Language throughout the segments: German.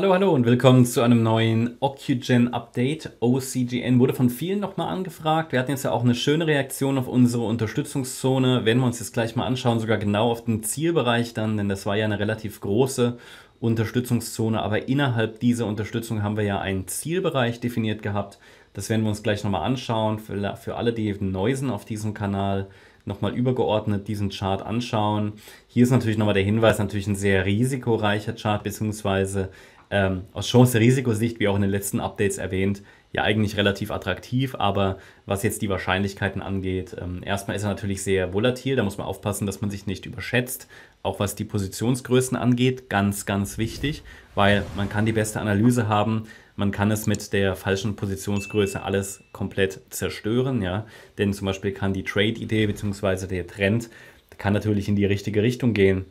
Hallo, hallo und willkommen zu einem neuen Ocugen Update. OCGN wurde von vielen nochmal angefragt. Wir hatten jetzt ja auch eine schöne Reaktion auf unsere Unterstützungszone. Werden wir uns jetzt gleich mal anschauen, sogar genau auf den Zielbereich dann, denn das war ja eine relativ große Unterstützungszone. Aber innerhalb dieser Unterstützung haben wir ja einen Zielbereich definiert gehabt. Das werden wir uns gleich nochmal anschauen. Für, für alle, die neu sind auf diesem Kanal, nochmal übergeordnet diesen Chart anschauen. Hier ist natürlich nochmal der Hinweis, natürlich ein sehr risikoreicher Chart, beziehungsweise ähm, aus Chance-Risikosicht, wie auch in den letzten Updates erwähnt, ja eigentlich relativ attraktiv, aber was jetzt die Wahrscheinlichkeiten angeht, ähm, erstmal ist er natürlich sehr volatil, da muss man aufpassen, dass man sich nicht überschätzt, auch was die Positionsgrößen angeht, ganz, ganz wichtig, weil man kann die beste Analyse haben, man kann es mit der falschen Positionsgröße alles komplett zerstören, ja, denn zum Beispiel kann die Trade-Idee bzw. der Trend kann natürlich in die richtige Richtung gehen,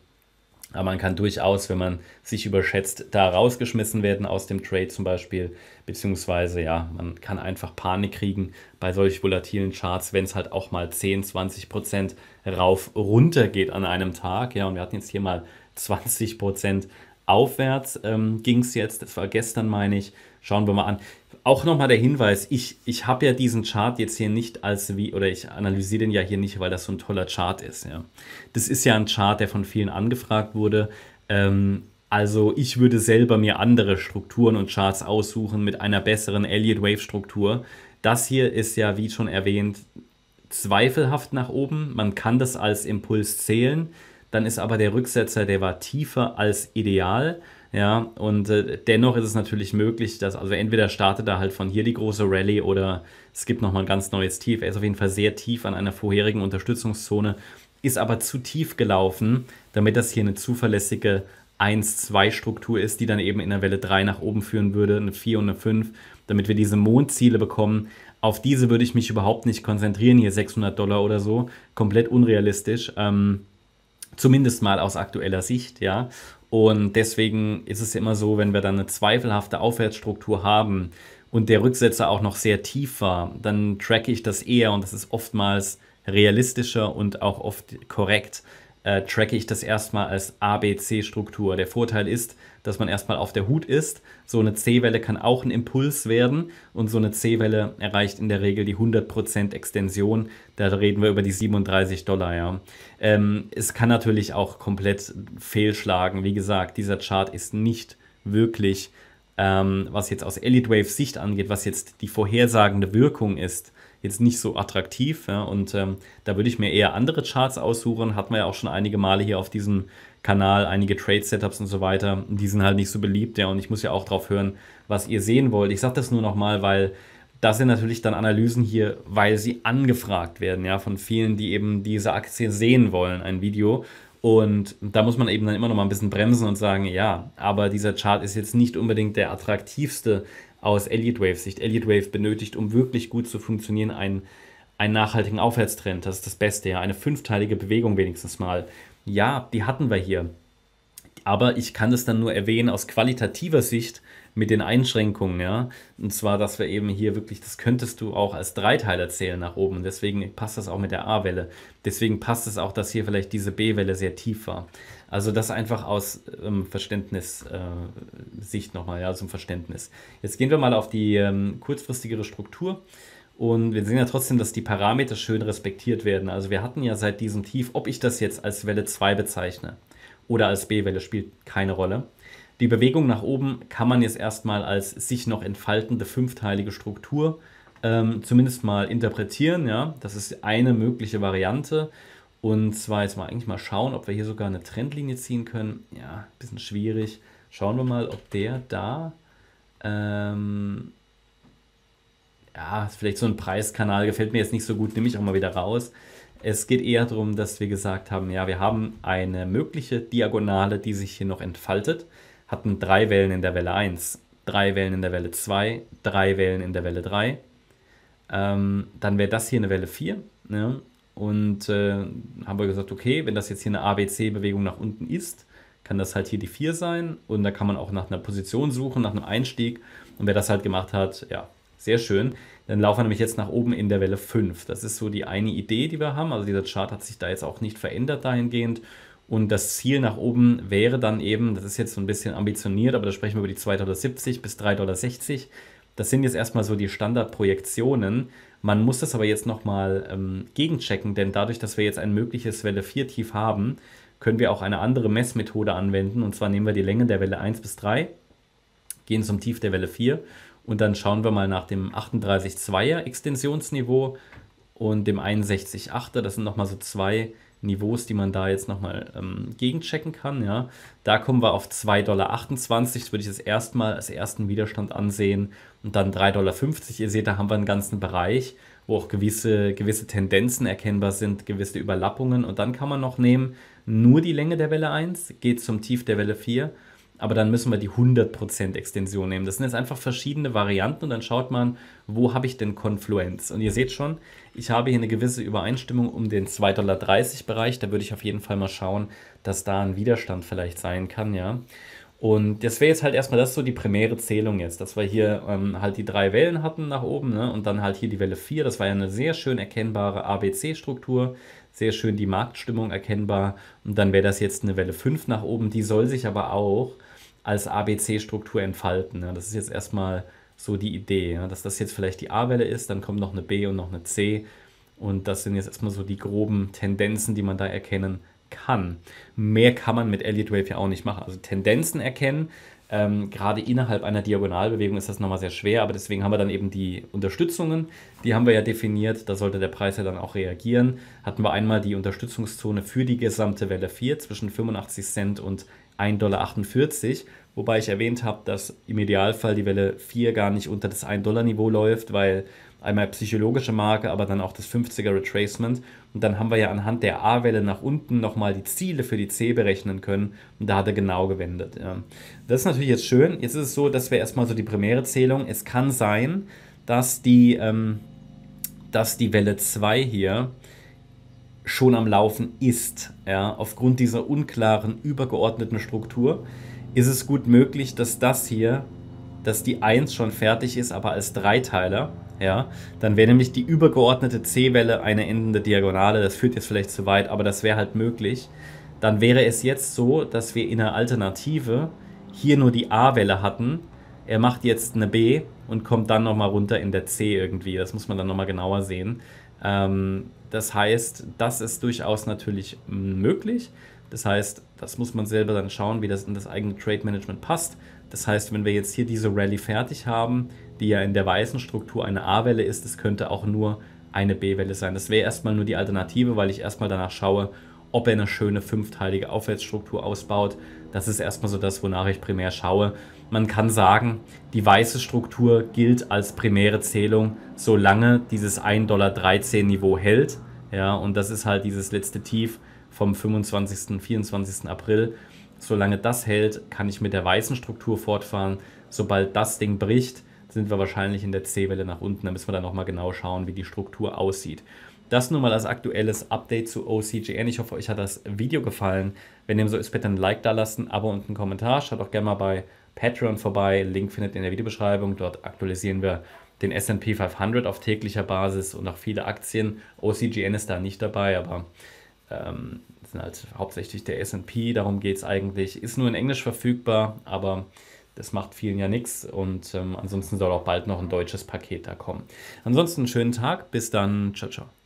aber man kann durchaus, wenn man sich überschätzt, da rausgeschmissen werden aus dem Trade zum Beispiel. Beziehungsweise, ja, man kann einfach Panik kriegen bei solch volatilen Charts, wenn es halt auch mal 10, 20 Prozent rauf runter geht an einem Tag. Ja, und wir hatten jetzt hier mal 20 Prozent aufwärts ähm, ging es jetzt. Das war gestern, meine ich. Schauen wir mal an auch nochmal der Hinweis, ich, ich habe ja diesen Chart jetzt hier nicht als wie, oder ich analysiere den ja hier nicht, weil das so ein toller Chart ist. Ja. Das ist ja ein Chart, der von vielen angefragt wurde. Ähm, also ich würde selber mir andere Strukturen und Charts aussuchen mit einer besseren Elliott Wave Struktur. Das hier ist ja, wie schon erwähnt, zweifelhaft nach oben. Man kann das als Impuls zählen. Dann ist aber der Rücksetzer, der war tiefer als ideal. Ja, und äh, dennoch ist es natürlich möglich, dass, also entweder startet da halt von hier die große Rallye oder es gibt nochmal ein ganz neues Tief. Er ist auf jeden Fall sehr tief an einer vorherigen Unterstützungszone, ist aber zu tief gelaufen, damit das hier eine zuverlässige 1-2-Struktur ist, die dann eben in der Welle 3 nach oben führen würde, eine 4 und eine 5, damit wir diese Mondziele bekommen. Auf diese würde ich mich überhaupt nicht konzentrieren, hier 600 Dollar oder so, komplett unrealistisch. Ähm, Zumindest mal aus aktueller Sicht, ja. Und deswegen ist es immer so, wenn wir dann eine zweifelhafte Aufwärtsstruktur haben und der Rücksetzer auch noch sehr tief war, dann tracke ich das eher und das ist oftmals realistischer und auch oft korrekt, äh, tracke ich das erstmal als ABC-Struktur. Der Vorteil ist, dass man erstmal auf der Hut ist. So eine C-Welle kann auch ein Impuls werden und so eine C-Welle erreicht in der Regel die 100% Extension. Da reden wir über die 37 Dollar, ja. Ähm, es kann natürlich auch komplett fehlschlagen. Wie gesagt, dieser Chart ist nicht wirklich, ähm, was jetzt aus Elite Wave Sicht angeht, was jetzt die vorhersagende Wirkung ist, jetzt nicht so attraktiv. Ja, und ähm, da würde ich mir eher andere Charts aussuchen. Hatten wir ja auch schon einige Male hier auf diesem Kanal, einige Trade-Setups und so weiter. Die sind halt nicht so beliebt. Ja, und ich muss ja auch darauf hören, was ihr sehen wollt. Ich sage das nur nochmal, weil das sind natürlich dann Analysen hier, weil sie angefragt werden, ja, von vielen, die eben diese Aktie sehen wollen, ein Video. Und da muss man eben dann immer noch mal ein bisschen bremsen und sagen, ja, aber dieser Chart ist jetzt nicht unbedingt der attraktivste, aus Elliott Wave Sicht. Elliott Wave benötigt, um wirklich gut zu funktionieren, einen, einen nachhaltigen Aufwärtstrend. Das ist das Beste, ja. Eine fünfteilige Bewegung wenigstens mal. Ja, die hatten wir hier. Aber ich kann das dann nur erwähnen aus qualitativer Sicht mit den Einschränkungen, ja. Und zwar, dass wir eben hier wirklich, das könntest du auch als Dreiteiler zählen nach oben. Deswegen passt das auch mit der A-Welle. Deswegen passt es auch, dass hier vielleicht diese B-Welle sehr tief war. Also das einfach aus ähm, Verständnissicht äh, nochmal, ja, zum Verständnis. Jetzt gehen wir mal auf die ähm, kurzfristigere Struktur. Und wir sehen ja trotzdem, dass die Parameter schön respektiert werden. Also wir hatten ja seit diesem Tief, ob ich das jetzt als Welle 2 bezeichne oder als B-Welle, spielt keine Rolle. Die Bewegung nach oben kann man jetzt erstmal als sich noch entfaltende fünfteilige Struktur ähm, zumindest mal interpretieren. Ja? Das ist eine mögliche Variante. Und zwar jetzt mal eigentlich mal schauen, ob wir hier sogar eine Trendlinie ziehen können. Ja, ein bisschen schwierig. Schauen wir mal, ob der da. Ähm, ja, vielleicht so ein Preiskanal gefällt mir jetzt nicht so gut, nehme ich auch mal wieder raus. Es geht eher darum, dass wir gesagt haben, ja, wir haben eine mögliche Diagonale, die sich hier noch entfaltet, hatten drei Wellen in der Welle 1, drei Wellen in der Welle 2, drei Wellen in der Welle 3. Ähm, dann wäre das hier eine Welle 4. Ne? Und äh, haben wir gesagt, okay, wenn das jetzt hier eine ABC-Bewegung nach unten ist, kann das halt hier die 4 sein. Und da kann man auch nach einer Position suchen, nach einem Einstieg. Und wer das halt gemacht hat, ja, sehr schön. Dann laufen wir nämlich jetzt nach oben in der Welle 5. Das ist so die eine Idee, die wir haben. Also dieser Chart hat sich da jetzt auch nicht verändert dahingehend. Und das Ziel nach oben wäre dann eben, das ist jetzt so ein bisschen ambitioniert, aber da sprechen wir über die 2,70 bis 3,60 Dollar. Das sind jetzt erstmal so die Standardprojektionen. Man muss das aber jetzt nochmal ähm, gegenchecken, denn dadurch, dass wir jetzt ein mögliches Welle 4 Tief haben, können wir auch eine andere Messmethode anwenden. Und zwar nehmen wir die Länge der Welle 1 bis 3, gehen zum Tief der Welle 4 und dann schauen wir mal nach dem 38,2er Extensionsniveau und dem 61,8er. Das sind nochmal so zwei Niveaus, die man da jetzt nochmal ähm, gegenchecken kann. Ja. Da kommen wir auf 2,28 Dollar, das würde ich jetzt erstmal als ersten Widerstand ansehen. Und dann 3,50 Dollar. Ihr seht, da haben wir einen ganzen Bereich, wo auch gewisse, gewisse Tendenzen erkennbar sind, gewisse Überlappungen. Und dann kann man noch nehmen, nur die Länge der Welle 1 geht zum Tief der Welle 4 aber dann müssen wir die 100% Extension nehmen. Das sind jetzt einfach verschiedene Varianten und dann schaut man, wo habe ich denn Konfluenz? Und ihr seht schon, ich habe hier eine gewisse Übereinstimmung um den 2,30 Dollar Bereich. Da würde ich auf jeden Fall mal schauen, dass da ein Widerstand vielleicht sein kann, ja. Und das wäre jetzt halt erstmal das so die primäre Zählung jetzt, dass wir hier ähm, halt die drei Wellen hatten nach oben ne? und dann halt hier die Welle 4. Das war ja eine sehr schön erkennbare ABC-Struktur sehr schön die Marktstimmung erkennbar. Und dann wäre das jetzt eine Welle 5 nach oben. Die soll sich aber auch als ABC-Struktur entfalten. Ja, das ist jetzt erstmal so die Idee, ja, dass das jetzt vielleicht die A-Welle ist, dann kommt noch eine B und noch eine C. Und das sind jetzt erstmal so die groben Tendenzen, die man da erkennen kann kann. Mehr kann man mit Elliott Wave ja auch nicht machen. Also Tendenzen erkennen, ähm, gerade innerhalb einer Diagonalbewegung ist das nochmal sehr schwer, aber deswegen haben wir dann eben die Unterstützungen, die haben wir ja definiert, da sollte der Preis ja dann auch reagieren. Hatten wir einmal die Unterstützungszone für die gesamte Welle 4 zwischen 85 Cent und 1,48 Dollar Wobei ich erwähnt habe, dass im Idealfall die Welle 4 gar nicht unter das 1-Dollar-Niveau läuft, weil einmal psychologische Marke, aber dann auch das 50er Retracement. Und dann haben wir ja anhand der A-Welle nach unten nochmal die Ziele für die C berechnen können. Und da hat er genau gewendet. Ja. Das ist natürlich jetzt schön. Jetzt ist es so, dass wir erstmal so die primäre Zählung. Es kann sein, dass die, ähm, dass die Welle 2 hier schon am Laufen ist, ja, aufgrund dieser unklaren, übergeordneten Struktur ist es gut möglich, dass das hier, dass die 1 schon fertig ist, aber als Dreiteiler. Ja, dann wäre nämlich die übergeordnete C-Welle eine endende Diagonale. Das führt jetzt vielleicht zu weit, aber das wäre halt möglich. Dann wäre es jetzt so, dass wir in der Alternative hier nur die A-Welle hatten. Er macht jetzt eine B und kommt dann nochmal runter in der C irgendwie. Das muss man dann nochmal genauer sehen. Ähm, das heißt, das ist durchaus natürlich möglich. Das heißt, das muss man selber dann schauen, wie das in das eigene Trade Management passt. Das heißt, wenn wir jetzt hier diese Rallye fertig haben, die ja in der weißen Struktur eine A-Welle ist, das könnte auch nur eine B-Welle sein. Das wäre erstmal nur die Alternative, weil ich erstmal danach schaue, ob er eine schöne fünfteilige Aufwärtsstruktur ausbaut. Das ist erstmal so das, wonach ich primär schaue. Man kann sagen, die weiße Struktur gilt als primäre Zählung, solange dieses 1,13 Dollar Niveau hält. Ja, und das ist halt dieses letzte Tief, vom 25. 24. April. Solange das hält, kann ich mit der weißen Struktur fortfahren. Sobald das Ding bricht, sind wir wahrscheinlich in der C-Welle nach unten. Da müssen wir dann nochmal genau schauen, wie die Struktur aussieht. Das nun mal als aktuelles Update zu OCGN. Ich hoffe, euch hat das Video gefallen. Wenn dem so ist, bitte ein Like da lassen, Abo und einen Kommentar. Schaut auch gerne mal bei Patreon vorbei. Link findet ihr in der Videobeschreibung. Dort aktualisieren wir den S&P 500 auf täglicher Basis und auch viele Aktien. OCGN ist da nicht dabei, aber ähm, sind halt hauptsächlich der SP, darum geht es eigentlich. Ist nur in Englisch verfügbar, aber das macht vielen ja nichts. Und ähm, ansonsten soll auch bald noch ein deutsches Paket da kommen. Ansonsten einen schönen Tag, bis dann, ciao, ciao.